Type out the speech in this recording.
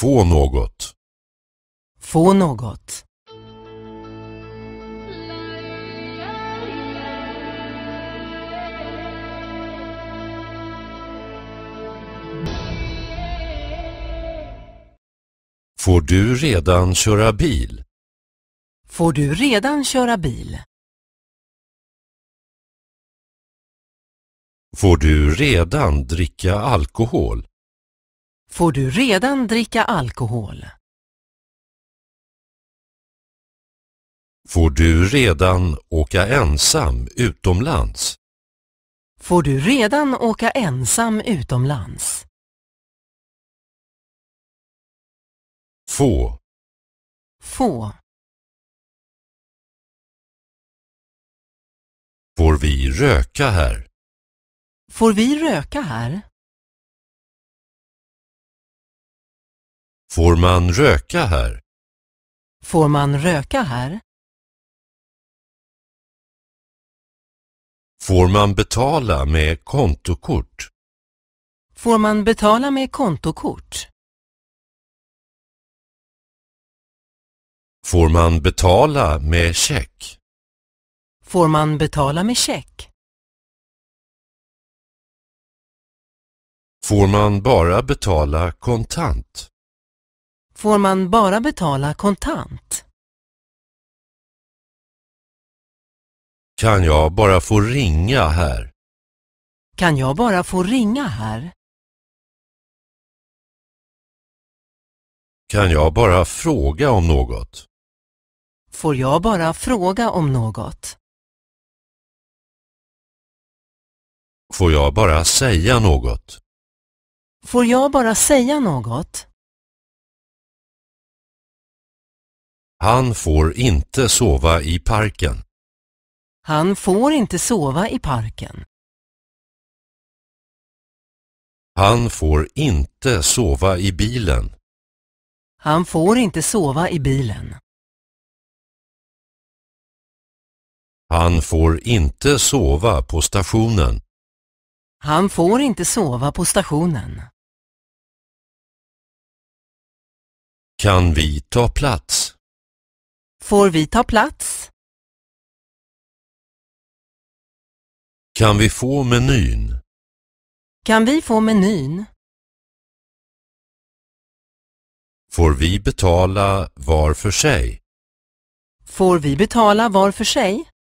Få något. Få något. Får du redan köra bil? Får du redan köra bil? Får du redan dricka alkohol? får du redan dricka alkohol. Får du redan åka ensam utomlands? Får du redan åka ensam utomlands? Få. Få. Får vi röka här? Får vi röka här? Får man röka här? Får man röka här? Får man betala med kontokort? Får man betala med kontokort? Får man betala med check? Får man betala med check? Får man bara betala kontant? Får man bara betala kontant? Kan jag bara få ringa här? Kan jag bara få ringa här? Kan jag bara fråga om något? Får jag bara fråga om något? Får jag bara säga något? Får jag bara säga något? Han får inte sova i parken. Han får inte sova i parken. Han får inte sova i bilen. Han får inte sova i bilen. Han får inte sova på stationen. Han får inte sova på stationen. Kan vi ta plats? Får vi ta plats? Kan vi få menyn? Kan vi få menyn? Får vi betala var för sig? Får vi betala var för sig?